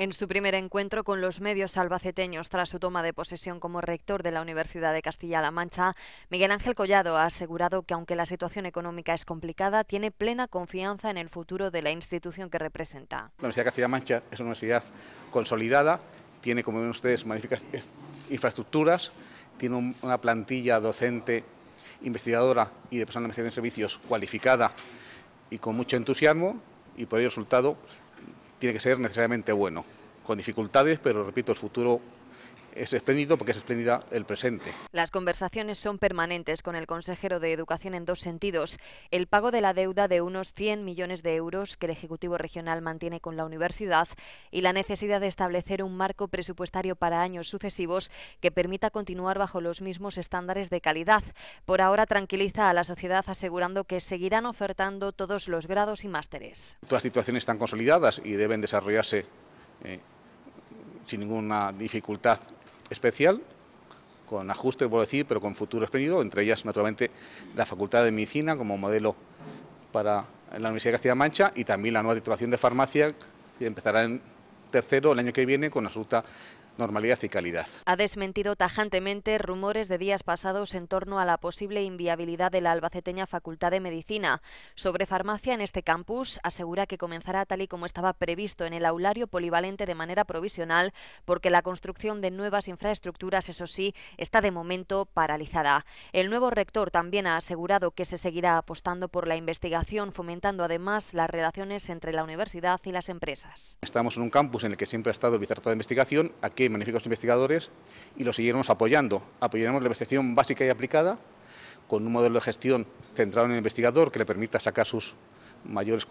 en su primer encuentro con los medios albaceteños tras su toma de posesión como rector de la Universidad de Castilla-La Mancha, Miguel Ángel Collado ha asegurado que aunque la situación económica es complicada, tiene plena confianza en el futuro de la institución que representa. La Universidad de Castilla-La Mancha es una universidad consolidada, tiene, como ven ustedes, magníficas infraestructuras, tiene una plantilla docente, investigadora y de personal de investigación y servicios cualificada y con mucho entusiasmo y por ello el resultado tiene que ser necesariamente bueno, con dificultades, pero repito, el futuro es espléndido porque es espléndida el presente. Las conversaciones son permanentes con el consejero de Educación en dos sentidos. El pago de la deuda de unos 100 millones de euros que el Ejecutivo Regional mantiene con la universidad y la necesidad de establecer un marco presupuestario para años sucesivos que permita continuar bajo los mismos estándares de calidad. Por ahora tranquiliza a la sociedad asegurando que seguirán ofertando todos los grados y másteres. Todas las situaciones están consolidadas y deben desarrollarse eh, sin ninguna dificultad especial, con ajustes, por decir, pero con futuro exprendido, entre ellas, naturalmente, la Facultad de Medicina como modelo para la Universidad de Castilla-La Mancha y también la nueva titulación de farmacia, que empezará en tercero el año que viene con absoluta normalidad y calidad. Ha desmentido tajantemente rumores de días pasados en torno a la posible inviabilidad de la albaceteña Facultad de Medicina. Sobre farmacia en este campus, asegura que comenzará tal y como estaba previsto en el aulario polivalente de manera provisional, porque la construcción de nuevas infraestructuras, eso sí, está de momento paralizada. El nuevo rector también ha asegurado que se seguirá apostando por la investigación, fomentando además las relaciones entre la universidad y las empresas. Estamos en un campus en el que siempre ha estado el Bicerto de Investigación. Aquí magníficos investigadores y los seguiremos apoyando. Apoyaremos la investigación básica y aplicada con un modelo de gestión centrado en el investigador que le permita sacar sus mayores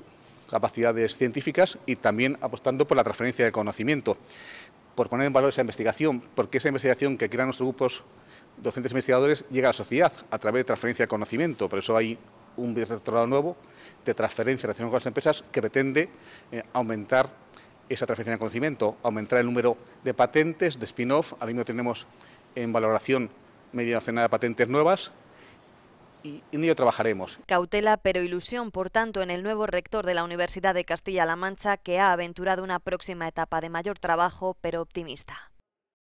capacidades científicas y también apostando por la transferencia de conocimiento, por poner en valor esa investigación, porque esa investigación que crean nuestros grupos docentes e investigadores llega a la sociedad a través de transferencia de conocimiento. Por eso hay un directorado nuevo de transferencia relación con las empresas que pretende eh, aumentar esa transferencia de conocimiento, aumentar el número de patentes de spin-off. Al mismo tenemos en valoración media nacional de patentes nuevas y en ello trabajaremos. Cautela pero ilusión, por tanto, en el nuevo rector de la Universidad de Castilla-La Mancha que ha aventurado una próxima etapa de mayor trabajo pero optimista.